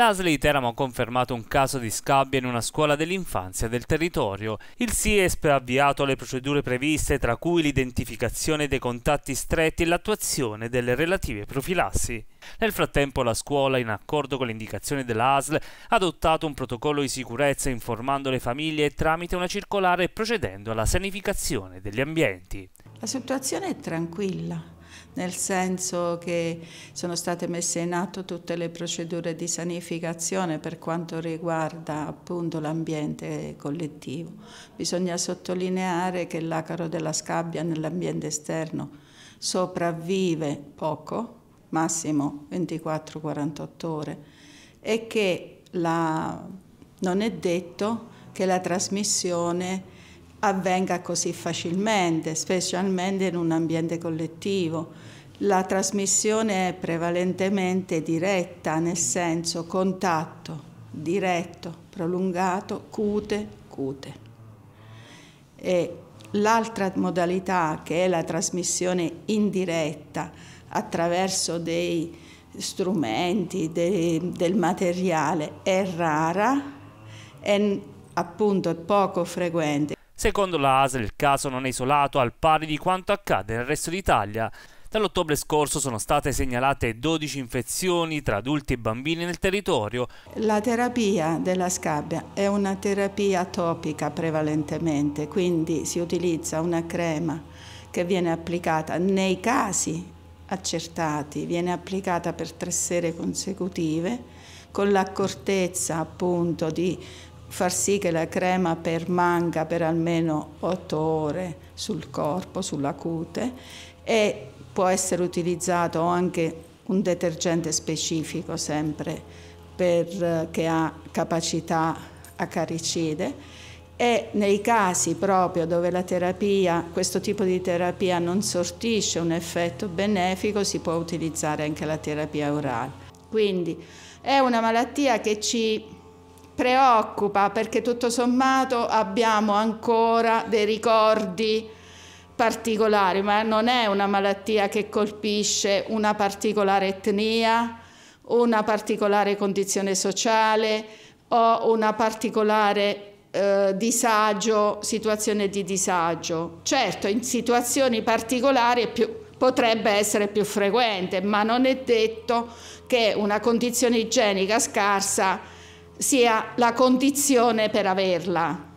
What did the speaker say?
L'ASL di Teramo ha confermato un caso di scabbia in una scuola dell'infanzia del territorio. Il SIESP ha avviato le procedure previste, tra cui l'identificazione dei contatti stretti e l'attuazione delle relative profilassi. Nel frattempo la scuola, in accordo con le indicazioni dell'ASL, ha adottato un protocollo di sicurezza informando le famiglie tramite una circolare e procedendo alla sanificazione degli ambienti. La situazione è tranquilla, nel senso che sono state messe in atto tutte le procedure di sanificazione per quanto riguarda appunto l'ambiente collettivo. Bisogna sottolineare che l'acaro della scabbia nell'ambiente esterno sopravvive poco, massimo 24-48 ore, e che la, non è detto che la trasmissione avvenga così facilmente, specialmente in un ambiente collettivo. La trasmissione è prevalentemente diretta, nel senso contatto, diretto, prolungato, cute, cute. E l'altra modalità che è la trasmissione indiretta attraverso dei strumenti, dei, del materiale, è rara e appunto poco frequente. Secondo la ASL il caso non è isolato al pari di quanto accade nel resto d'Italia. Dall'ottobre scorso sono state segnalate 12 infezioni tra adulti e bambini nel territorio. La terapia della scabbia è una terapia topica prevalentemente, quindi si utilizza una crema che viene applicata nei casi accertati, viene applicata per tre sere consecutive con l'accortezza appunto di far sì che la crema permanga per almeno 8 ore sul corpo, sulla cute e può essere utilizzato anche un detergente specifico sempre per, che ha capacità acaricide e nei casi proprio dove la terapia, questo tipo di terapia non sortisce un effetto benefico si può utilizzare anche la terapia orale. Quindi è una malattia che ci preoccupa perché tutto sommato abbiamo ancora dei ricordi particolari, ma non è una malattia che colpisce una particolare etnia, una particolare condizione sociale o una particolare eh, disagio, situazione di disagio. Certo, in situazioni particolari più, potrebbe essere più frequente, ma non è detto che una condizione igienica scarsa sia la condizione per averla.